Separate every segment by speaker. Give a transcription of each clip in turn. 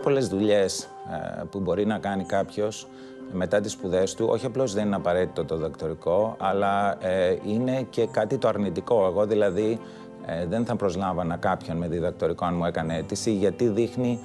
Speaker 1: Πολλές δουλειές ε, που μπορεί να κάνει κάποιος μετά τις σπουδές του, όχι απλώς δεν είναι απαραίτητο το δοκτορικό, αλλά ε, είναι και κάτι το αρνητικό. Εγώ δηλαδή ε, δεν θα προσλάβανα κάποιον με διδακτορικό αν μου έκανε αίτηση, γιατί δείχνει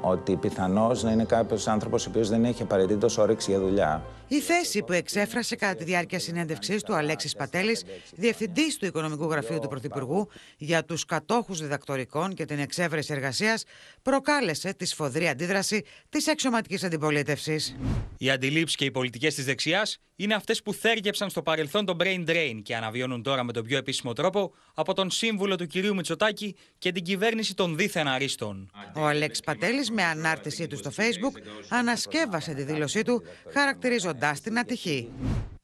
Speaker 1: ότι πιθανώς να είναι κάποιος άνθρωπος ο οποίος δεν έχει απαραίτητος όρεξη για δουλειά. Η θέση
Speaker 2: που εξέφρασε κατά τη διάρκεια συνέντευξής του Αλέξης Πατέλης, διευθυντής του Οικονομικού Γραφείου του Πρωθυπουργού, για τους κατόχους διδακτορικών και την εξέβρεση εργασίας, προκάλεσε τη σφοδρή αντίδραση της αξιωματικής αντιπολίτευσης. Οι αντιλήψεις και οι πολιτικές της δεξιάς είναι αυτές που θέργεψαν στο παρελθόν το brain drain και αναβιώνουν τώρα με τον πιο επίσημο τρόπο από τον σύμβουλο του κυρίου Μητσοτάκη και την κυβέρνηση των δίθεν αρίστων. Ο Αλέξ Πατέλης, με ανάρτησή του στο Facebook, ανασκεύασε τη δήλωσή του, χαρακτηρίζοντάς την ατυχή.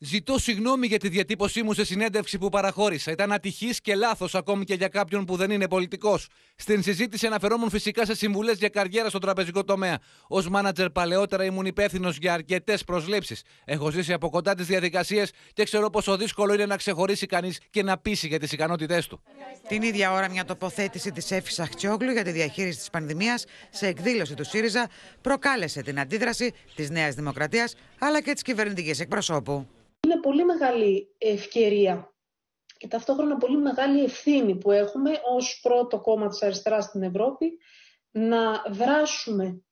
Speaker 3: Ζητώ συγγνώμη για τη διατύπωσή μου σε συνέντευξη που παραχώρησα. Ήταν ατυχής και λάθος ακόμη και για κάποιον που δεν είναι πολιτικός. Στην συζήτηση αναφερόμουν φυσικά σε συμβουλές για καριέρα στο τραπεζικό τομέα. Ως μάνατζερ παλαιότερα ήμουν υπεύθυνο για αρκετές προσλήψεις. Έχω ζήσει από κοντά τις διαδικασίες και ξέρω πόσο δύσκολο είναι να ξεχωρίσει κανείς και να πείσει για τις ικανότητές του.
Speaker 2: Την ίδια ώρα, μια τοποθέτηση της Έφη Αχτσιόγλου για τη διαχείριση της πανδημίας σε εκδήλωση του ΣΥΡΙΖΑ προκάλεσε την αντίδραση της Νέας Δημοκρατίας αλλά και της κυβερνητικής εκπροσώπου
Speaker 4: είναι πολύ μεγάλη ευκαιρία και ταυτόχρονα πολύ μεγάλη ευθύνη που έχουμε ως πρώτο κόμμα της αριστεράς στην Ευρώπη να δράσουμε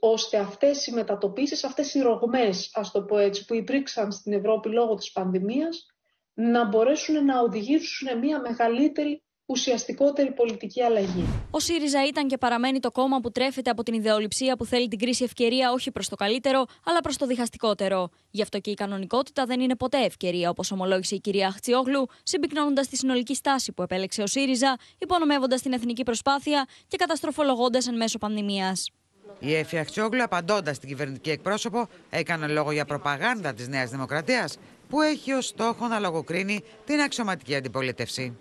Speaker 4: ώστε αυτές οι μετατοπίσεις, αυτές οι ρογμές, το που υπήρξαν στην Ευρώπη λόγω της πανδημίας, να μπορέσουν να οδηγήσουν μια μεγαλύτερη ουσιαστικότερη πολιτική αλλαγή.
Speaker 5: Ο ΣΥΡΙΖΑ ήταν και παραμένει το κόμμα που τρέφεται από την ιδεολειψία που θέλει την κρίση ευκαιρία όχι προς το καλύτερο, αλλά προς το διχαστικότερο. Γι' αυτό και η κανονικότητα δεν είναι ποτέ ευκαιρία, όπως ομολόγησε η κυρία Χτσιόγλου, συμπυκνώνοντας τη συνολική στάση που επέλεξε ο ΣΥΡΙΖΑ, υπονομεύοντας την εθνική προσπάθεια και καταστροφολογώντας εν μέσω πανδημίας.
Speaker 2: Η Εφη Αχτσιόγλου απαντώντας στην κυβερνητική εκπρόσωπο, έκανε λόγο για προπαγάνδα της Νέας Δημοκρατίας, που έχει ως στόχο να λογοκρίνει την αξιωματική αντιπολίτευση.